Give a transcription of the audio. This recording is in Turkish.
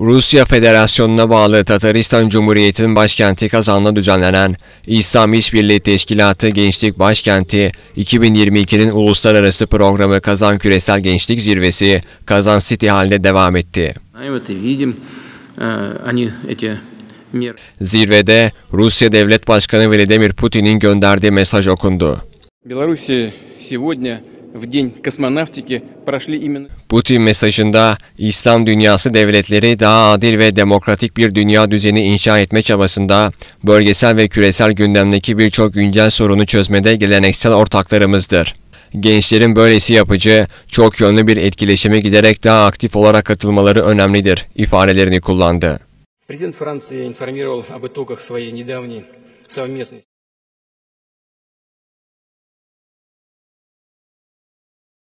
Rusya Federasyonu'na bağlı Tataristan Cumhuriyeti'nin başkenti Kazan'da düzenlenen İslam İşbirliği Teşkilatı Gençlik Başkenti 2022'nin uluslararası programı Kazan Küresel Gençlik Zirvesi Kazan City halde devam etti. Э, Zirvede Rusya Devlet Başkanı Vladimir Putin'in gönderdiği mesaj okundu. Belarusya в День космонавтики прошли именно... Putin mesajında İslam dünyası devletleri daha adil ve demokratik bir dünya düzeni inşa etme çabasında bölgesel ve küresel gündemdeki birçok güncel sorunu çözmede geleneksel ortaklarımızdır. Gençlerin böylesi yapıcı, çok yönlü bir etkileşime giderek daha aktif olarak katılmaları önemlidir ifadelerini kullandı. Президент Франции информировал об итогах своей недавней совместной